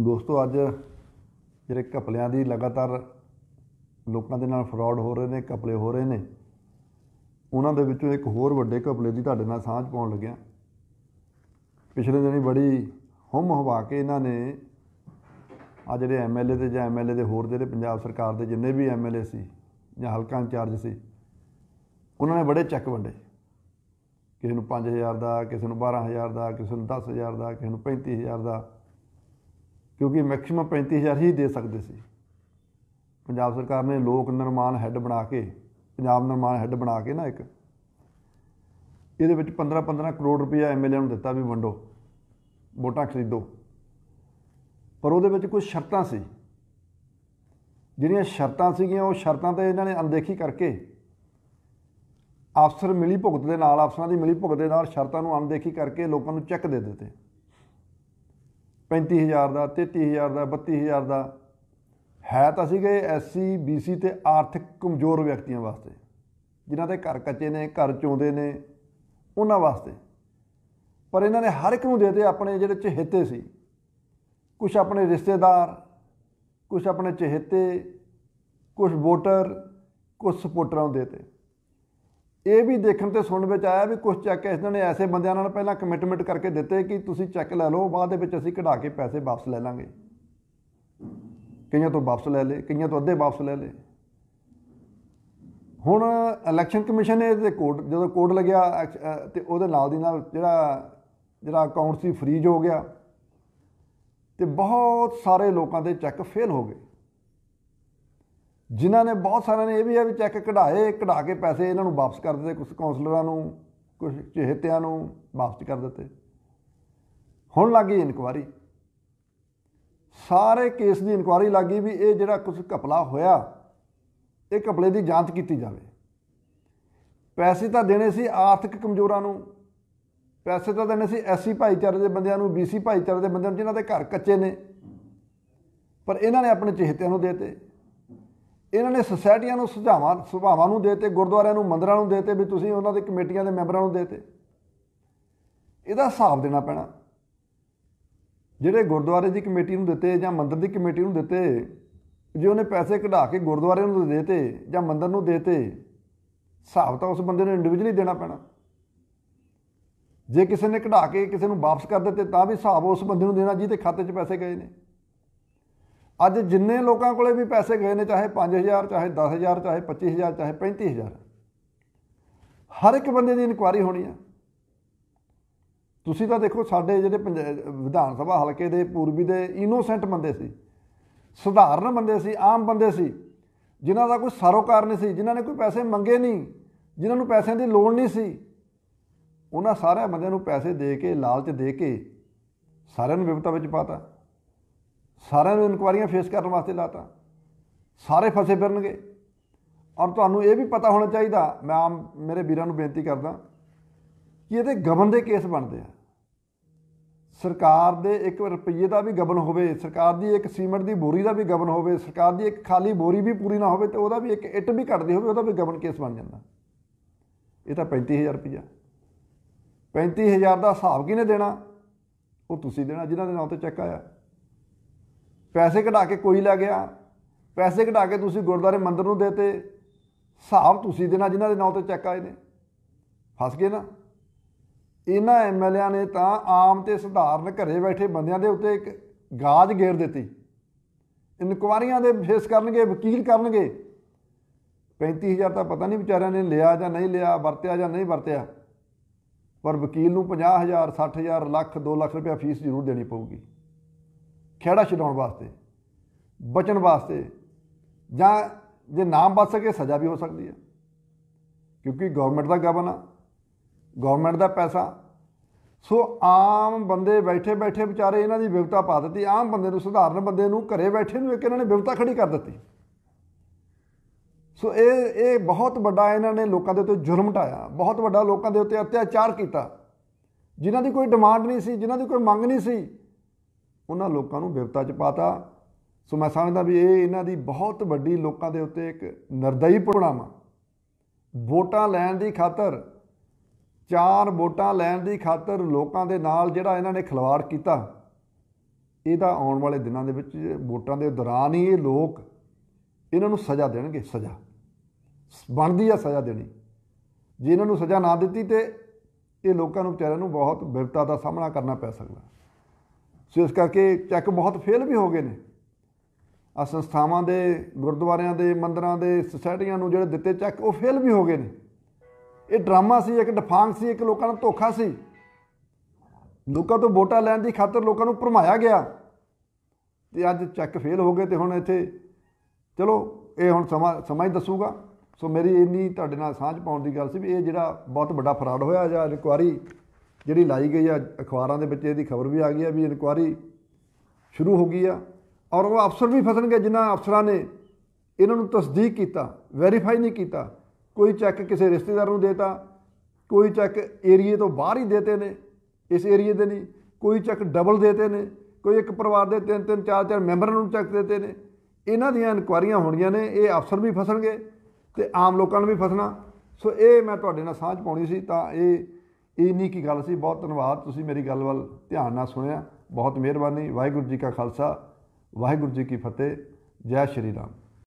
ਦੋਸਤੋ ਅੱਜ ਜਿਹੜੇ ਕਪਲਿਆਂ ਦੀ ਲਗਾਤਾਰ ਲੋਕਾਂ ਦੇ ਨਾਲ ਫਰਾਡ ਹੋ ਰਹੇ ਨੇ ਕਪਲੇ ਹੋ ਰਹੇ ਨੇ ਉਹਨਾਂ ਦੇ ਵਿੱਚੋਂ ਇੱਕ ਹੋਰ ਵੱਡੇ ਕਪਲੇ ਦੀ ਤੁਹਾਡੇ ਨਾਲ ਸਾਂਝ ਪਾਉਣ ਲੱਗਿਆ ਪਿਛਲੇ ਦਿਨੀ ਬੜੀ ਹਮ ਹਵਾ ਕੇ ਇਹਨਾਂ ਨੇ ਆ ਜਿਹੜੇ ਐਮਐਲਏ ਤੇ ਜਾਂ ਐਮਐਲਏ ਦੇ ਹੋਰ ਜਿਹੜੇ ਪੰਜਾਬ ਸਰਕਾਰ ਦੇ ਜਿੰਨੇ ਵੀ ਐਮਐਲਏ ਸੀ ਜਾਂ ਹਲਕਾ ਇੰਚਾਰਜ ਸੀ ਉਹਨਾਂ ਨੇ ਬੜੇ ਚੱਕ ਵੰਡੇ ਕਿਸੇ ਨੂੰ 5000 ਦਾ ਕਿਸੇ ਨੂੰ 12000 ਦਾ ਕਿਸੇ ਨੂੰ 10000 ਦਾ ਕਿਸੇ ਨੂੰ 35000 ਦਾ ਕਿਉਂਕਿ ਮੈਕਸਿਮਮ 35000 ਹੀ ਦੇ ਸਕਦੇ ਸੀ ਪੰਜਾਬ ਸਰਕਾਰ ਨੇ ਲੋਕ ਨਿਰਮਾਣ ਹੈੱਡ ਬਣਾ ਕੇ ਪੰਜਾਬ ਨਿਰਮਾਣ ਹੈੱਡ ਬਣਾ ਕੇ ਨਾ ਇੱਕ ਇਹਦੇ ਵਿੱਚ 15 15 ਕਰੋੜ ਰੁਪਇਆ ਐਮਐਲਏ ਨੂੰ ਦਿੱਤਾ ਵੀ ਵੰਡੋ ਵੋਟਾਂ ਖਰੀਦੋ ਪਰ ਉਹਦੇ ਵਿੱਚ ਕੁਝ ਸ਼ਰਤਾਂ ਸੀ ਜਿਹੜੀਆਂ ਸ਼ਰਤਾਂ ਸੀਗੀਆਂ ਉਹ ਸ਼ਰਤਾਂ ਤੇ ਇਹਨਾਂ ਨੇ ਅਣਦੇਖੀ ਕਰਕੇ ਅਫਸਰ ਮਿਲੀ ਭੁਗਤ ਦੇ ਨਾਲ ਅਫਸਰਾਂ ਦੀ ਮਿਲੀ ਭੁਗਤ ਦੇ ਨਾਲ ਸ਼ਰਤਾਂ ਨੂੰ ਅਣਦੇਖੀ ਕਰਕੇ ਲੋਕਾਂ ਨੂੰ ਚੈੱਕ ਦੇ ਦਿੱਤੇ 35000 ਦਾ 33000 ਦਾ 32000 ਦਾ ਹੈ ਤਾਂ ਸੀਗੇ ਐਸਸੀ ਬੀਸੀ ਤੇ ਆਰਥਿਕ ਕਮਜ਼ੋਰ ਵਿਅਕਤੀਆਂ ਵਾਸਤੇ ਜਿਨ੍ਹਾਂ ਦੇ ਘਰ ਕੱਚੇ ਨੇ ਘਰ ਚੋਂਦੇ ਨੇ ਉਹਨਾਂ ਵਾਸਤੇ ਪਰ ਇਹਨਾਂ ਨੇ ਹਰ ਇੱਕ ਨੂੰ ਦੇਤੇ ਆਪਣੇ ਜਿਹੜੇ ਚਿਹਤੇ ਸੀ ਕੁਝ ਆਪਣੇ ਰਿਸ਼ਤੇਦਾਰ ਕੁਝ ਆਪਣੇ ਚਿਹਤੇ ਕੁਝ ਵੋਟਰ ਕੁਝ ਸਪੋਰਟਰਾਂ ਨੂੰ ਦੇਤੇ ਇਹ ਵੀ ਦੇਖਣ ਤੇ ਸੁਣ ਵਿੱਚ ਆਇਆ ਵੀ ਕੁਝ ਚੈੱਕ ਇਸ ਨੇ ਐਸੇ ਬੰਦਿਆਂ ਨਾਲ ਪਹਿਲਾਂ ਕਮਿਟਮੈਂਟ ਕਰਕੇ ਦਿੱਤੇ ਕਿ ਤੁਸੀਂ ਚੈੱਕ ਲੈ ਲਓ ਬਾਅਦ ਦੇ ਵਿੱਚ ਅਸੀਂ ਕਢਾ ਕੇ ਪੈਸੇ ਵਾਪਸ ਲੈ ਲਾਂਗੇ ਕਈਆਂ ਤੋਂ ਵਾਪਸ ਲੈ ਲਏ ਕਈਆਂ ਤੋਂ ਅੱਧੇ ਵਾਪਸ ਲੈ ਲਏ ਹੁਣ ਇਲੈਕਸ਼ਨ ਕਮਿਸ਼ਨ ਨੇ ਇਹਦੇ ਕੋਡ ਜਦੋਂ ਕੋਡ ਲੱਗਿਆ ਤੇ ਉਹਦੇ ਨਾਲ ਦੀ ਨਾਲ ਜਿਹੜਾ ਜਿਹੜਾ ਅਕਾਊਂਟ ਸੀ ਫ੍ਰੀਜ਼ ਹੋ ਗਿਆ ਤੇ ਬਹੁਤ ਸਾਰੇ ਲੋਕਾਂ ਦੇ ਚੈੱਕ ਫੇਲ ਹੋ ਗਏ ਜਿਨ੍ਹਾਂ ਨੇ ਬਹੁਤ ਸਾਰਿਆਂ ਨੇ ਇਹ ਵੀ ਹੈ ਵੀ ਚੈੱਕ ਕਢਾਏ ਕਢਾ ਕੇ ਪੈਸੇ ਇਹਨਾਂ ਨੂੰ ਵਾਪਸ ਕਰ ਦਿੱਤੇ ਕੁਝ ਕਾਉਂਸਲਰਾਂ ਨੂੰ ਕੁਝ ਚਿਹਤਿਆਂ ਨੂੰ ਵਾਪਸ ਕਰ ਦਿੱਤੇ ਹੁਣ ਲੱਗੀ ਇਨਕੁਆਰੀ ਸਾਰੇ ਕੇਸ ਦੀ ਇਨਕੁਆਰੀ ਲੱਗੀ ਵੀ ਇਹ ਜਿਹੜਾ ਕੁਝ ਘਪਲਾ ਹੋਇਆ ਇਹ ਘਪਲੇ ਦੀ ਜਾਂਚ ਕੀਤੀ ਜਾਵੇ ਪੈਸੇ ਤਾਂ ਦੇਣੇ ਸੀ ਆਰਥਿਕ ਕਮਜ਼ੋਰਾਂ ਨੂੰ ਪੈਸੇ ਤਾਂ ਦੇਣੇ ਸੀ ਐਸਸੀ ਭਾਈਚਾਰੇ ਦੇ ਬੰਦਿਆਂ ਨੂੰ ਬੀਸੀ ਭਾਈਚਾਰੇ ਦੇ ਬੰਦਿਆਂ ਨੂੰ ਜਿਨ੍ਹਾਂ ਦੇ ਘਰ ਕੱਚੇ ਨੇ ਪਰ ਇਹਨਾਂ ਨੇ ਆਪਣੇ ਚਿਹਤਿਆਂ ਨੂੰ ਦੇਤੇ ਇਹਨਾਂ ਨੇ ਸੁਸਾਇਟੀਆਂ ਨੂੰ ਸੁਝਾਵਾਂ ਸੁਭਾਵਾਂ ਨੂੰ ਦੇਤੇ ਗੁਰਦੁਆਰਿਆਂ ਨੂੰ ਮੰਦਰਾਂ ਨੂੰ ਦੇਤੇ ਵੀ ਤੁਸੀਂ ਉਹਨਾਂ ਦੇ ਕਮੇਟੀਆਂ ਦੇ ਮੈਂਬਰਾਂ ਨੂੰ ਦੇਤੇ ਇਹਦਾ ਹਿਸਾਬ ਦੇਣਾ ਪੈਣਾ ਜਿਹੜੇ ਗੁਰਦੁਆਰੇ ਦੀ ਕਮੇਟੀ ਨੂੰ ਦਿੱਤੇ ਜਾਂ ਮੰਦਰ ਦੀ ਕਮੇਟੀ ਨੂੰ ਦਿੱਤੇ ਜੇ ਉਹਨੇ ਪੈਸੇ ਕਢਾ ਕੇ ਗੁਰਦੁਆਰੇ ਨੂੰ ਦੇਤੇ ਜਾਂ ਮੰਦਰ ਨੂੰ ਦੇਤੇ ਹਿਸਾਬ ਤਾਂ ਉਸ ਬੰਦੇ ਨੂੰ ਇੰਡੀਵਿਜੂਅਲੀ ਦੇਣਾ ਪੈਣਾ ਜੇ ਕਿਸੇ ਨੇ ਕਢਾ ਕੇ ਕਿਸੇ ਨੂੰ ਵਾਪਸ ਕਰ ਦਿੱਤੇ ਤਾਂ ਵੀ ਹਿਸਾਬ ਉਸ ਬੰਦੇ ਨੂੰ ਦੇਣਾ ਜਿਹਦੇ ਖਾਤੇ 'ਚ ਪੈਸੇ ਗਏ ਨੇ ਅੱਜ ਜਿੰਨੇ ਲੋਕਾਂ ਕੋਲੇ ਵੀ ਪੈਸੇ ਗਏ ਨੇ ਚਾਹੇ 5000 ਚਾਹੇ 10000 ਚਾਹੇ 25000 ਚਾਹੇ 35000 ਹਰ ਇੱਕ ਬੰਦੇ ਦੀ ਇਨਕੁਆਰੀ ਹੋਣੀ ਆ ਤੁਸੀਂ ਤਾਂ ਦੇਖੋ ਸਾਡੇ ਜਿਹੜੇ ਵਿਧਾਨ ਸਭਾ ਹਲਕੇ ਦੇ ਪੂਰਬੀ ਦੇ ਇਨੋਸੈਂਟ ਬੰਦੇ ਸੀ ਸਧਾਰਨ ਬੰਦੇ ਸੀ ਆਮ ਬੰਦੇ ਸੀ ਜਿਨ੍ਹਾਂ ਦਾ ਕੋਈ ਸਰੋਕਾਰ ਨਹੀਂ ਸੀ ਜਿਨ੍ਹਾਂ ਨੇ ਕੋਈ ਪੈਸੇ ਮੰਗੇ ਨਹੀਂ ਜਿਨ੍ਹਾਂ ਨੂੰ ਪੈਸਿਆਂ ਦੀ ਲੋੜ ਨਹੀਂ ਸੀ ਉਹਨਾਂ ਸਾਰਿਆਂ ਬੰਦਿਆਂ ਨੂੰ ਪੈਸੇ ਦੇ ਕੇ ਲਾਲਚ ਦੇ ਕੇ ਸਾਰਿਆਂ ਨੂੰ ਵਿਪਤਾ ਵਿੱਚ ਪਾਤਾ ਸਾਰਿਆਂ ਨੂੰ ਇਨਕੁਆਰੀਆਂ ਫੇਸ ਕਰਨ ਵਾਸਤੇ ਲਾਤਾ ਸਾਰੇ ਫਸੇ ਫਿਰਨਗੇ ਔਰ ਤੁਹਾਨੂੰ ਇਹ ਵੀ ਪਤਾ ਹੋਣਾ ਚਾਹੀਦਾ ਮੈਂ ਆਮ ਮੇਰੇ ਵੀਰਾਂ ਨੂੰ ਬੇਨਤੀ ਕਰਦਾ ਕਿ ਇਹਦੇ ਗਵਨ ਦੇ ਕੇਸ ਬਣਦੇ ਆ ਸਰਕਾਰ ਦੇ ਇੱਕ ਰੁਪਈਏ ਦਾ ਵੀ ਗਵਨ ਹੋਵੇ ਸਰਕਾਰ ਦੀ ਇੱਕ ਸੀਮੈਂਟ ਦੀ ਬੋਰੀ ਦਾ ਵੀ ਗਵਨ ਹੋਵੇ ਸਰਕਾਰ ਦੀ ਇੱਕ ਖਾਲੀ ਬੋਰੀ ਵੀ ਪੂਰੀ ਨਾ ਹੋਵੇ ਤੇ ਉਹਦਾ ਵੀ ਇੱਕ ਇੱਟ ਵੀ ਘਟਦੀ ਹੋਵੇ ਉਹਦਾ ਵੀ ਗਵਨ ਕੇਸ ਬਣ ਜਾਂਦਾ ਇਹ ਤਾਂ 35000 ਰੁਪਈਆ 35000 ਦਾ ਹਿਸਾਬ ਕਿਹਨੇ ਦੇਣਾ ਉਹ ਤੁਸੀਂ ਦੇਣਾ ਜਿਨ੍ਹਾਂ ਦੇ ਨਾਂ ਤੇ ਚੈੱਕ ਆਇਆ ਪੈਸੇ ਕਢਾ ਕੇ ਕੋਈ ਲੈ ਗਿਆ ਪੈਸੇ ਕਢਾ ਕੇ ਤੁਸੀਂ ਗੁਰਦੁਆਰੇ ਮੰਦਰ ਨੂੰ ਦੇਤੇ ਹਿਸਾਬ ਤੁਸੀਂ ਦੇਣਾ ਜਿਨ੍ਹਾਂ ਦੇ ਨਾਂ ਤੇ ਚੈੱਕ ਆਏ ਨੇ ਫਸ ਗਏ ਨਾ ਇਹਨਾਂ ਐਮਐਲਏਆਂ ਨੇ ਤਾਂ ਆਮ ਤੇ ਸਧਾਰਨ ਘਰੇ ਬੈਠੇ ਬੰਦਿਆਂ ਦੇ ਉੱਤੇ ਇੱਕ ਗਾਜ ਗੇਰ ਦਿੱਤੀ ਇਨਕੁਆਰੀਆਂ ਦੇ ਫੇਸ ਕਰਨਗੇ ਵਕੀਲ ਕਰਨਗੇ 35000 ਤਾਂ ਪਤਾ ਨਹੀਂ ਵਿਚਾਰਿਆਂ ਨੇ ਲਿਆ ਜਾਂ ਨਹੀਂ ਲਿਆ ਵਰਤਿਆ ਜਾਂ ਨਹੀਂ ਵਰਤਿਆ ਪਰ ਵਕੀਲ ਨੂੰ 50000 60000 ਲੱਖ 2 ਲੱਖ ਰੁਪਏ ਫੀਸ ਜ਼ਰੂਰ ਦੇਣੀ ਪਊਗੀ ਖੇੜਾ ਛਡਾਉਣ ਵਾਸਤੇ ਬਚਣ ਵਾਸਤੇ ਜਾਂ ਜੇ ਨਾਮ ਬਚ ਸਕੇ ਸਜ਼ਾ ਵੀ ਹੋ ਸਕਦੀ ਹੈ ਕਿਉਂਕਿ ਗਵਰਨਮੈਂਟ ਦਾ ਗਵਨ ਆ ਗਵਰਨਮੈਂਟ ਦਾ ਪੈਸਾ ਸੋ ਆਮ ਬੰਦੇ ਬੈਠੇ ਬੈਠੇ ਵਿਚਾਰੇ ਇਹਨਾਂ ਦੀ ਵਿਵਤਾ ਪਾ ਦਿੱਤੀ ਆਮ ਬੰਦੇ ਨੂੰ ਸਧਾਰਨ ਬੰਦੇ ਨੂੰ ਘਰੇ ਬੈਠੇ ਨੂੰ ਇੱਕ ਇਹਨਾਂ ਨੇ ਵਿਵਤਾ ਖੜੀ ਕਰ ਦਿੱਤੀ ਸੋ ਇਹ ਇਹ ਬਹੁਤ ਵੱਡਾ ਇਹਨਾਂ ਨੇ ਲੋਕਾਂ ਦੇ ਉੱਤੇ ਜ਼ੁਲਮ ਢਾਇਆ ਬਹੁਤ ਵੱਡਾ ਲੋਕਾਂ ਦੇ ਉੱਤੇ ਅਤਿਆਚਾਰ ਕੀਤਾ ਜਿਨ੍ਹਾਂ ਦੀ ਕੋਈ ਡਿਮਾਂਡ ਨਹੀਂ ਸੀ ਜਿਨ੍ਹਾਂ ਦੀ ਕੋਈ ਮੰਗ ਨਹੀਂ ਸੀ ਉਹਨਾਂ ਲੋਕਾਂ ਨੂੰ ਵਿਵਤਾ ਚ ਪਾਤਾ ਸੋ ਮੈਂ ਸਮਝਦਾ ਵੀ ਇਹ ਇਹਨਾਂ ਦੀ ਬਹੁਤ ਵੱਡੀ ਲੋਕਾਂ ਦੇ ਉੱਤੇ ਇੱਕ ਨਰਦਈ ਪ੍ਰਣਾਮਾ ਵੋਟਾਂ ਲੈਣ ਦੀ ਖਾਤਰ ਚਾਰ ਵੋਟਾਂ ਲੈਣ ਦੀ ਖਾਤਰ ਲੋਕਾਂ ਦੇ ਨਾਲ ਜਿਹੜਾ ਇਹਨਾਂ ਨੇ ਖਿਲਵਾੜ ਕੀਤਾ ਇਹਦਾ ਆਉਣ ਵਾਲੇ ਦਿਨਾਂ ਦੇ ਵਿੱਚ ਵੋਟਾਂ ਦੇ ਦੌਰਾਨ ਹੀ ਇਹ ਲੋਕ ਇਹਨਾਂ ਨੂੰ ਸਜ਼ਾ ਦੇਣਗੇ ਸਜ਼ਾ ਬਣਦੀ ਆ ਸਜ਼ਾ ਦੇਣੀ ਜੇ ਇਹਨਾਂ ਨੂੰ ਸਜ਼ਾ ਨਾ ਦਿੱਤੀ ਤੇ ਇਹ ਲੋਕਾਂ ਨੂੰ ਵਿਚਾਰਿਆਂ ਨੂੰ ਬਹੁਤ ਬਿਪਤਾ ਦਾ ਸਾਹਮਣਾ ਕਰਨਾ ਪੈ ਸਕਦਾ ਸੋ ਇਸ ਕਰਕੇ ਚੈੱਕ ਬਹੁਤ ਫੇਲ ਵੀ ਹੋ ਗਏ ਨੇ ਆ ਸੰਸਥਾਵਾਂ ਦੇ ਗੁਰਦੁਆਰਿਆਂ ਦੇ ਮੰਦਰਾਂ ਦੇ ਸੁਸਾਇਟੀਆਂ ਨੂੰ ਜਿਹੜੇ ਦਿੱਤੇ ਚੈੱਕ ਉਹ ਫੇਲ ਵੀ ਹੋ ਗਏ ਨੇ ਇਹ ਡਰਾਮਾ ਸੀ ਇੱਕ ਡਿਫਾਂਗ ਸੀ ਇੱਕ ਲੋਕਾਂ ਨੂੰ ਧੋਖਾ ਸੀ ਲੋਕਾਂ ਤੋਂ ਵੋਟਾਂ ਲੈਣ ਦੀ ਖਾਤਰ ਲੋਕਾਂ ਨੂੰ ਭਰਮਾਇਆ ਗਿਆ ਤੇ ਅੱਜ ਚੈੱਕ ਫੇਲ ਹੋ ਗਏ ਤੇ ਹੁਣ ਇੱਥੇ ਚਲੋ ਇਹ ਹੁਣ ਸਮਾਂ ਸਮਾਂ ਹੀ ਦੱਸੂਗਾ ਸੋ ਮੇਰੀ ਇੰਨੀ ਤੁਹਾਡੇ ਨਾਲ ਸਾਂਝ ਪਾਉਣ ਦੀ ਗੱਲ ਸੀ ਵੀ ਇਹ ਜਿਹੜਾ ਬਹੁਤ ਵੱਡਾ ਫਰਾਡ ਹੋਇਆ ਜਾਂ ਰਿਕਵਾਰੀ ਜਿਹੜੀ ਲਾਈ ਗਈ ਆ ਅਖਬਾਰਾਂ ਦੇ ਵਿੱਚ ਇਹਦੀ ਖਬਰ ਵੀ ਆ ਗਈ ਆ ਵੀ ਇਨਕੁਆਰੀ ਸ਼ੁਰੂ ਹੋ ਗਈ ਆ ਔਰ ਉਹ ਅਫਸਰ ਵੀ ਫਸਣਗੇ ਜਿਨ੍ਹਾਂ ਅਫਸਰਾਂ ਨੇ ਇਹਨਾਂ ਨੂੰ ਤਸਦੀਕ ਕੀਤਾ ਵੈਰੀਫਾਈ ਨਹੀਂ ਕੀਤਾ ਕੋਈ ਚੈੱਕ ਕਿਸੇ ਰਿਸ਼ਤੇਦਾਰ ਨੂੰ ਦੇਤਾ ਕੋਈ ਚੈੱਕ ਏਰੀਏ ਤੋਂ ਬਾਹਰ ਹੀ ਦੇਤੇ ਨੇ ਇਸ ਏਰੀਏ ਦੇ ਨਹੀਂ ਕੋਈ ਚੈੱਕ ਡਬਲ ਦੇਤੇ ਨੇ ਕੋਈ ਇੱਕ ਪਰਿਵਾਰ ਦੇ ਤਿੰਨ ਤਿੰਨ ਚਾਰ ਚਾਰ ਮੈਂਬਰਾਂ ਨੂੰ ਚੈੱਕ ਦੇਤੇ ਨੇ ਇਹਨਾਂ ਦੀਆਂ ਇਨਕੁਆਰੀਆਂ ਹੋਣੀਆਂ ਨੇ ਇਹ ਅਫਸਰ ਵੀ ਫਸਣਗੇ ਤੇ ਆਮ ਲੋਕਾਂ ਨੂੰ ਵੀ ਫਸਣਾ ਸੋ ਇਹ ਮੈਂ ਤੁਹਾਡੇ ਨਾਲ ਸਾਂਝ ਪਾਉਣੀ ਸੀ ਤਾਂ ਇਹ ਇੰਨੀ ਕੀ ਗੱਲ ਸੀ ਬਹੁਤ ਧੰਨਵਾਦ ਤੁਸੀਂ ਮੇਰੀ ਗੱਲ ਵੱਲ ਧਿਆਨ ਨਾਲ ਸੁਣਿਆ ਬਹੁਤ ਮਿਹਰਬਾਨੀ ਵਾਹਿਗੁਰੂ ਜੀ ਕਾ ਖਾਲਸਾ ਵਾਹਿਗੁਰੂ ਜੀ ਕੀ ਫਤਿਹ ਜੈ ਸ਼੍ਰੀ ਰਾਮ